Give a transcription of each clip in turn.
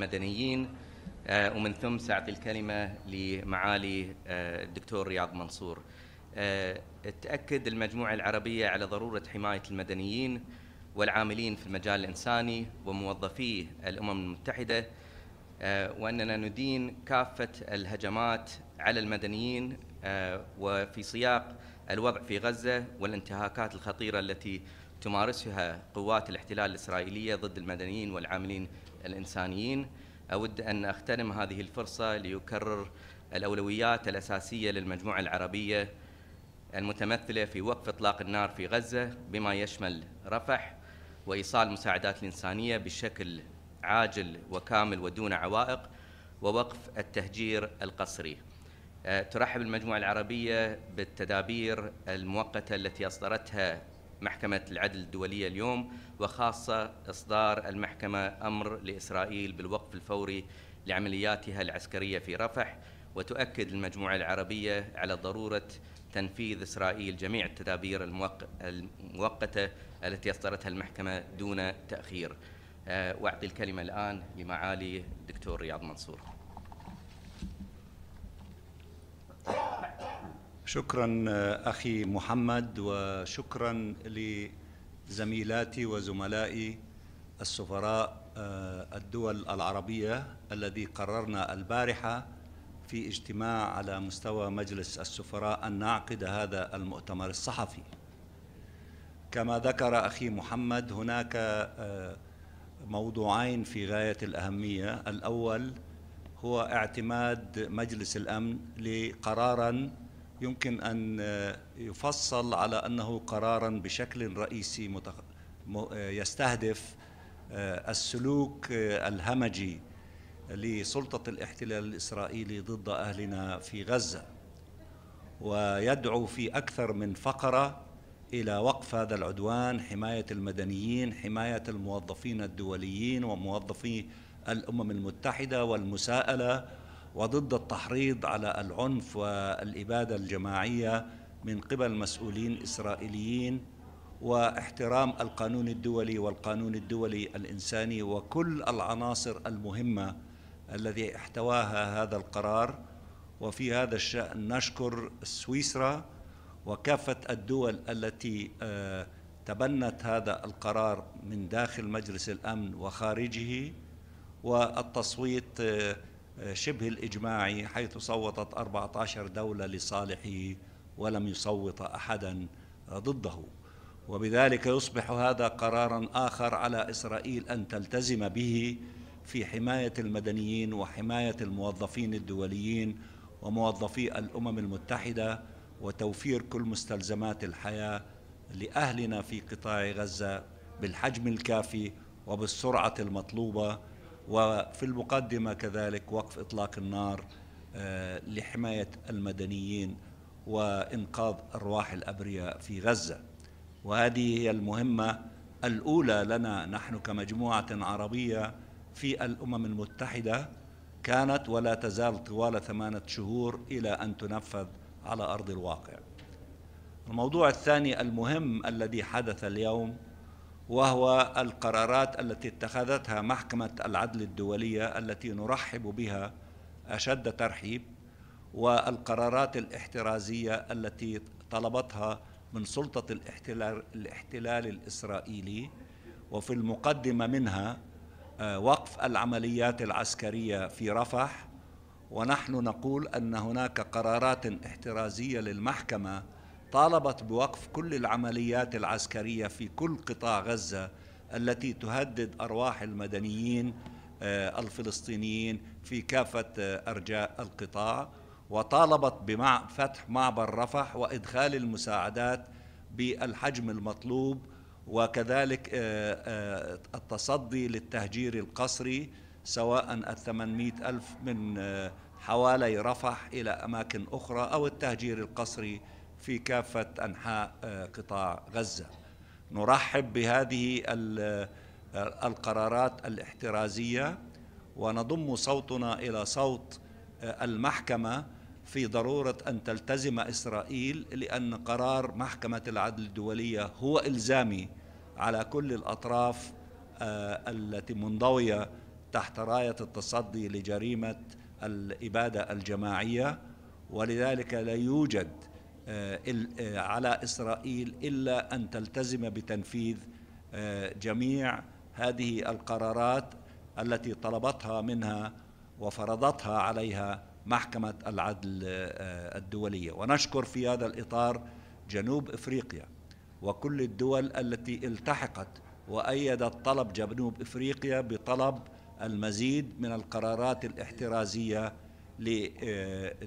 مدنيين آه، ومن ثم سأعطي الكلمة لمعالي آه، الدكتور رياض منصور آه، تأكد المجموعة العربية على ضرورة حماية المدنيين والعاملين في المجال الإنساني وموظفي الأمم المتحدة وأننا ندين كافة الهجمات على المدنيين وفي سياق الوضع في غزة والانتهاكات الخطيرة التي تمارسها قوات الاحتلال الإسرائيلية ضد المدنيين والعاملين الإنسانيين أود أن أغتنم هذه الفرصة ليكرر الأولويات الأساسية للمجموعة العربية المتمثلة في وقف إطلاق النار في غزة بما يشمل رفح وإيصال مساعدات الإنسانية بشكل عاجل وكامل ودون عوائق ووقف التهجير القسري أه، ترحب المجموعة العربية بالتدابير المؤقتة التي أصدرتها محكمة العدل الدولية اليوم وخاصة إصدار المحكمة أمر لإسرائيل بالوقف الفوري لعملياتها العسكرية في رفح وتؤكد المجموعة العربية على ضرورة تنفيذ إسرائيل جميع التدابير المؤقتة التي أصدرتها المحكمة دون تأخير آه، وأعطي الكلمة الآن لمعالي الدكتور رياض منصور شكرا آه، أخي محمد وشكرا لزميلاتي وزملائي السفراء آه، الدول العربية الذي قررنا البارحة في اجتماع على مستوى مجلس السفراء أن نعقد هذا المؤتمر الصحفي كما ذكر أخي محمد هناك آه، موضوعين في غاية الأهمية الأول هو اعتماد مجلس الأمن لقراراً يمكن أن يفصل على أنه قرارا بشكل رئيسي يستهدف آه، السلوك آه، الهمجي لسلطة الاحتلال الإسرائيلي ضد أهلنا في غزة ويدعو في أكثر من فقرة إلى وقف هذا العدوان حماية المدنيين حماية الموظفين الدوليين وموظفي الأمم المتحدة والمساءلة وضد التحريض على العنف والإبادة الجماعية من قبل مسؤولين إسرائيليين واحترام القانون الدولي والقانون الدولي الإنساني وكل العناصر المهمة الذي احتواها هذا القرار وفي هذا الشأن نشكر سويسرا وكافة الدول التي آه، تبنت هذا القرار من داخل مجلس الأمن وخارجه والتصويت آه، شبه الإجماعي حيث صوتت 14 دولة لصالحه ولم يصوت أحدا ضده وبذلك يصبح هذا قرارا آخر على إسرائيل أن تلتزم به في حماية المدنيين وحماية الموظفين الدوليين وموظفي الأمم المتحدة وتوفير كل مستلزمات الحياة لأهلنا في قطاع غزة بالحجم الكافي وبالسرعة المطلوبة وفي المقدمة كذلك وقف إطلاق النار آه، لحماية المدنيين وإنقاذ أرواح الأبرياء في غزة وهذه هي المهمة الأولى لنا نحن كمجموعة عربية في الأمم المتحدة كانت ولا تزال طوال ثمانة شهور إلى أن تنفذ على أرض الواقع الموضوع الثاني المهم الذي حدث اليوم وهو القرارات التي اتخذتها محكمة العدل الدولية التي نرحب بها أشد ترحيب والقرارات الاحترازية التي طلبتها من سلطة الاحتلال, الاحتلال الإسرائيلي وفي المقدمة منها آه، وقف العمليات العسكرية في رفح ونحن نقول أن هناك قرارات احترازية للمحكمة طالبت بوقف كل العمليات العسكرية في كل قطاع غزة التي تهدد أرواح المدنيين آه، الفلسطينيين في كافة آه، أرجاء القطاع وطالبت بفتح معبر رفح وإدخال المساعدات بالحجم المطلوب وكذلك آه، التصدي للتهجير القسري سواء ال ألف من حوالي رفح إلى أماكن أخرى أو التهجير القسري في كافة أنحاء آه، قطاع غزة نرحب بهذه آه، القرارات الاحترازية ونضم صوتنا إلى صوت آه، المحكمة في ضرورة أن تلتزم إسرائيل لأن قرار محكمة العدل الدولية هو إلزامي على كل الأطراف التي منضوية تحت راية التصدي لجريمة الإبادة الجماعية ولذلك لا يوجد آه، آه، على إسرائيل إلا أن تلتزم بتنفيذ آه، جميع هذه القرارات التي طلبتها منها وفرضتها عليها محكمة العدل الدولية ونشكر في هذا الإطار جنوب إفريقيا وكل الدول التي التحقت وأيدت طلب جنوب إفريقيا بطلب المزيد من القرارات الاحترازية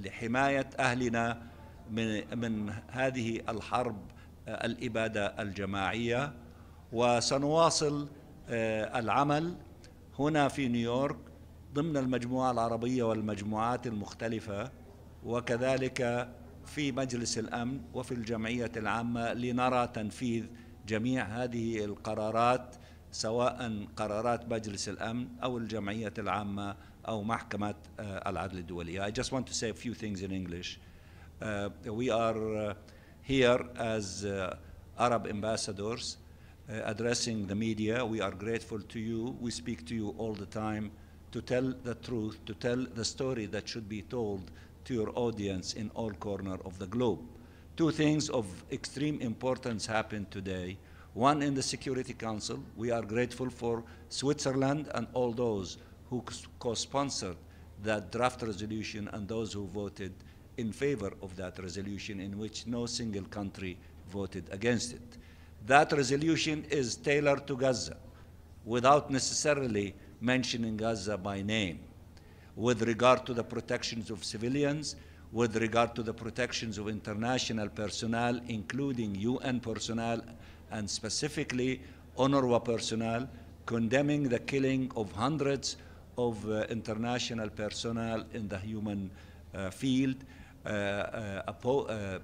لحماية أهلنا من, من هذه الحرب آه، الإبادة الجماعية وسنواصل آه، العمل هنا في نيويورك ضمن المجموعة العربية والمجموعات المختلفة وكذلك في مجلس الأمن وفي الجمعية العامة لنرى تنفيذ جميع هذه القرارات سواء قرارات مجلس الأمن أو الجمعية العامة أو محكمة آه، العدل الدولية. I just want to say a few things in English. Uh, we are uh, here as uh, Arab ambassadors addressing the media. We are grateful to you. We speak to you all the time to tell the truth, to tell the story that should be told to your audience in all corner of the globe. Two things of extreme importance happened today. One in the Security Council, we are grateful for Switzerland and all those who co-sponsored that draft resolution and those who voted in favor of that resolution in which no single country voted against it. That resolution is tailored to Gaza without necessarily mentioning Gaza by name with regard to the protections of civilians, with regard to the protections of international personnel, including UN personnel, and specifically UNRWA personnel, condemning the killing of hundreds of uh, international personnel in the human uh, field, uh, uh, uh,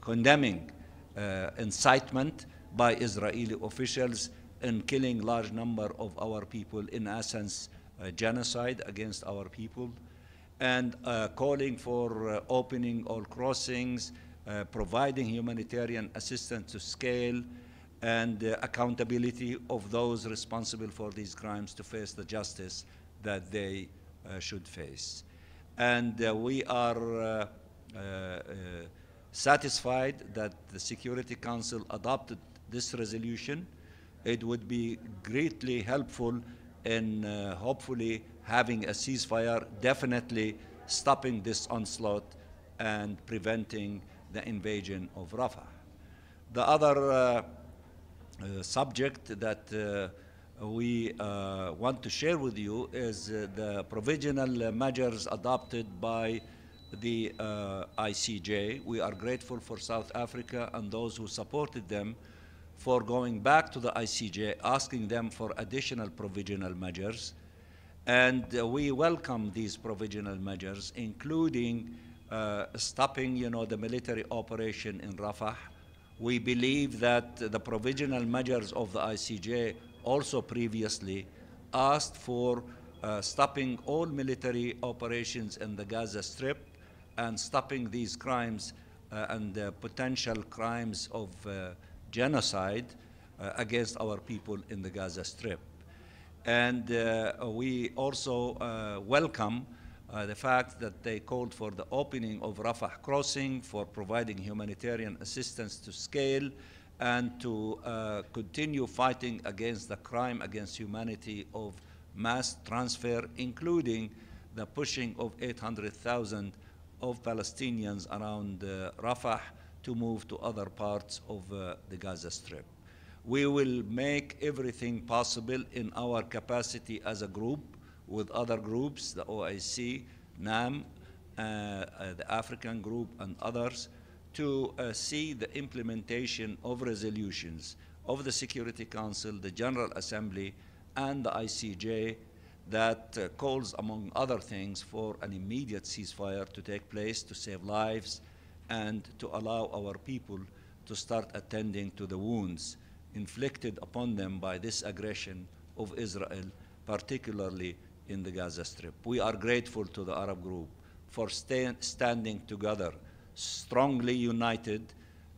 condemning incitement by Israeli officials in killing large number of our people, in essence, uh, genocide against our people, and uh, calling for uh, opening all crossings, providing humanitarian assistance to scale, and accountability of those responsible for these crimes to face the justice that they should face and uh, we are uh, uh, satisfied that the Security Council adopted this resolution. It would be greatly helpful in uh, hopefully having a ceasefire, definitely stopping this onslaught and preventing the invasion of Rafah. The other uh, uh, subject that we uh, want to share with you is uh, the provisional measures adopted by the uh, ICJ. We are grateful for South Africa and those who supported them for going back to the ICJ, asking them for additional provisional measures. And uh, we welcome these provisional measures, including uh, stopping you know, the military operation in Rafah. We believe that the provisional measures of the ICJ also previously asked for uh, stopping all military operations in the Gaza Strip and stopping these crimes uh, and uh, potential crimes of uh, genocide uh, against our people in the Gaza Strip. And uh, we also welcome the fact that they called for the opening of Rafah crossing, for providing humanitarian assistance to scale, and to uh, continue fighting against the crime against humanity of mass transfer, including the pushing of 800,000 of Palestinians around uh, Rafah to move to other parts of uh, the Gaza Strip. We will make everything possible in our capacity as a group with other groups, the OIC, NAM, uh, uh, the African group, and others, to uh, see the implementation of resolutions of the Security Council, the General Assembly, and the ICJ that uh, calls, among other things, for an immediate ceasefire to take place to save lives and to allow our people to start attending to the wounds inflicted upon them by this aggression of Israel, particularly in the Gaza Strip. We are grateful to the Arab group for sta standing together strongly united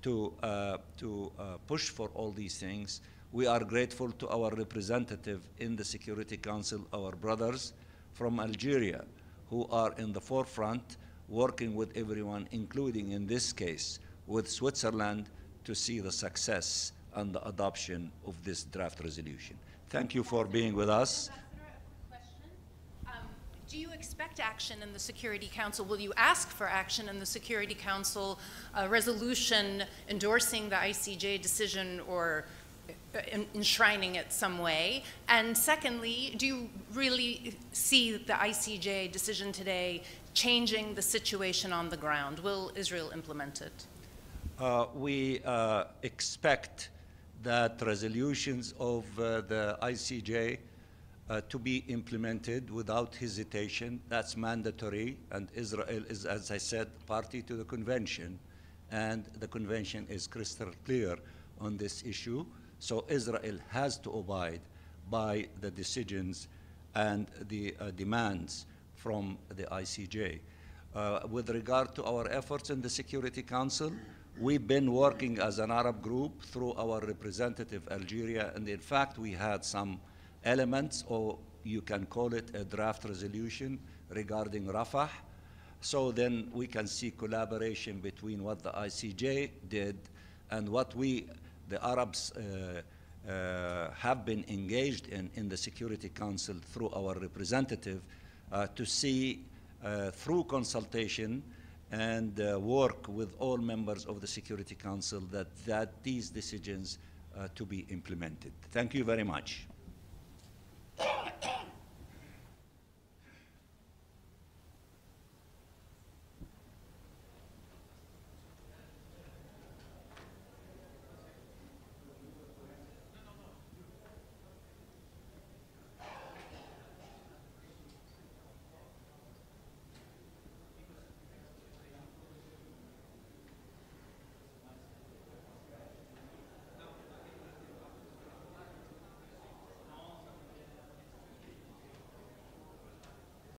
to, uh, to uh, push for all these things. We are grateful to our representative in the Security Council, our brothers from Algeria, who are in the forefront working with everyone, including in this case with Switzerland, to see the success and the adoption of this draft resolution. Thank you for being with us do you expect action in the Security Council? Will you ask for action in the Security Council resolution endorsing the ICJ decision or uh, enshrining it some way? And secondly, do you really see the ICJ decision today changing the situation on the ground? Will Israel implement it? Uh, we uh, expect that resolutions of uh, the ICJ uh, to be implemented without hesitation. That's mandatory, and Israel is, as I said, party to the convention, and the convention is crystal clear on this issue. So Israel has to abide by the decisions and the uh, demands from the ICJ. Uh, with regard to our efforts in the Security Council, we've been working as an Arab group through our representative Algeria, and in fact, we had some elements, or you can call it a draft resolution regarding Rafah. So then we can see collaboration between what the ICJ did and what we, the Arabs, uh, uh, have been engaged in in the Security Council through our representative uh, to see uh, through consultation and uh, work with all members of the Security Council that, that these decisions uh, to be implemented. Thank you very much.